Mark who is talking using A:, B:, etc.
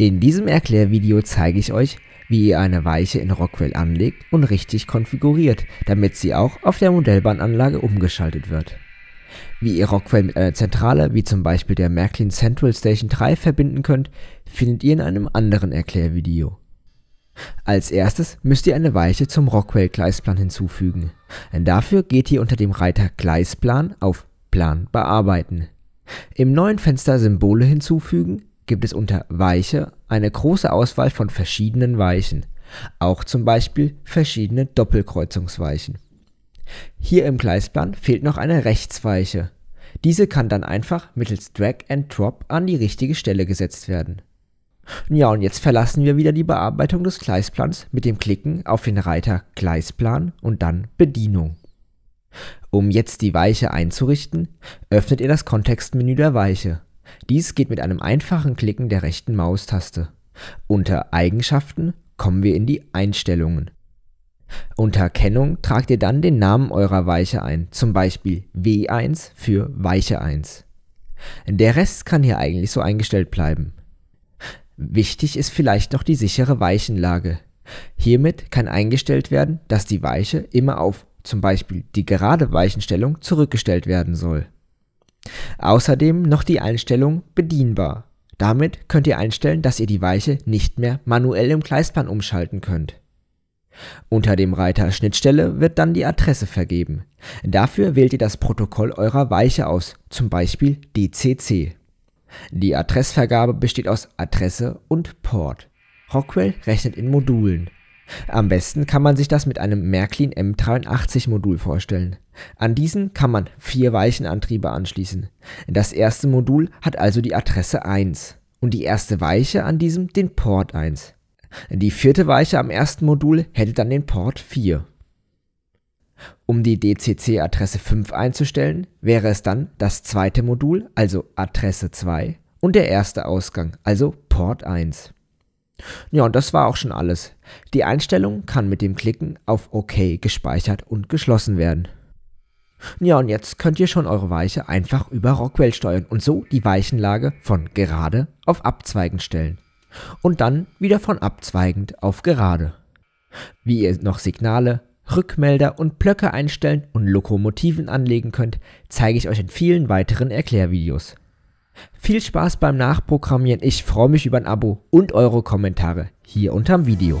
A: In diesem Erklärvideo zeige ich euch, wie ihr eine Weiche in Rockwell anlegt und richtig konfiguriert, damit sie auch auf der Modellbahnanlage umgeschaltet wird. Wie ihr Rockwell mit einer Zentrale, wie zum Beispiel der Märklin Central Station 3 verbinden könnt, findet ihr in einem anderen Erklärvideo. Als erstes müsst ihr eine Weiche zum Rockwell-Gleisplan hinzufügen. Dafür geht ihr unter dem Reiter Gleisplan auf Plan bearbeiten. Im neuen Fenster Symbole hinzufügen gibt es unter Weiche eine große Auswahl von verschiedenen Weichen, auch zum Beispiel verschiedene Doppelkreuzungsweichen. Hier im Gleisplan fehlt noch eine Rechtsweiche. Diese kann dann einfach mittels Drag and Drop an die richtige Stelle gesetzt werden. Ja, und jetzt verlassen wir wieder die Bearbeitung des Gleisplans mit dem Klicken auf den Reiter Gleisplan und dann Bedienung. Um jetzt die Weiche einzurichten, öffnet ihr das Kontextmenü der Weiche. Dies geht mit einem einfachen Klicken der rechten Maustaste. Unter Eigenschaften kommen wir in die Einstellungen. Unter Kennung tragt ihr dann den Namen eurer Weiche ein, zum Beispiel W1 für Weiche 1. Der Rest kann hier eigentlich so eingestellt bleiben. Wichtig ist vielleicht noch die sichere Weichenlage. Hiermit kann eingestellt werden, dass die Weiche immer auf zum Beispiel die gerade Weichenstellung zurückgestellt werden soll. Außerdem noch die Einstellung Bedienbar. Damit könnt ihr einstellen, dass ihr die Weiche nicht mehr manuell im Gleisplan umschalten könnt. Unter dem Reiter Schnittstelle wird dann die Adresse vergeben. Dafür wählt ihr das Protokoll eurer Weiche aus, zum Beispiel DCC. Die Adressvergabe besteht aus Adresse und Port. Rockwell rechnet in Modulen. Am besten kann man sich das mit einem Märklin M83-Modul vorstellen. An diesen kann man vier Weichenantriebe anschließen. Das erste Modul hat also die Adresse 1 und die erste Weiche an diesem den Port 1. Die vierte Weiche am ersten Modul hätte dann den Port 4. Um die DCC-Adresse 5 einzustellen, wäre es dann das zweite Modul, also Adresse 2, und der erste Ausgang, also Port 1. Ja, und das war auch schon alles. Die Einstellung kann mit dem Klicken auf OK gespeichert und geschlossen werden. Ja, und jetzt könnt ihr schon eure Weiche einfach über Rockwell steuern und so die Weichenlage von gerade auf abzweigend stellen. Und dann wieder von abzweigend auf gerade. Wie ihr noch Signale, Rückmelder und Blöcke einstellen und Lokomotiven anlegen könnt, zeige ich euch in vielen weiteren Erklärvideos. Viel Spaß beim Nachprogrammieren. Ich freue mich über ein Abo und eure Kommentare hier unterm Video.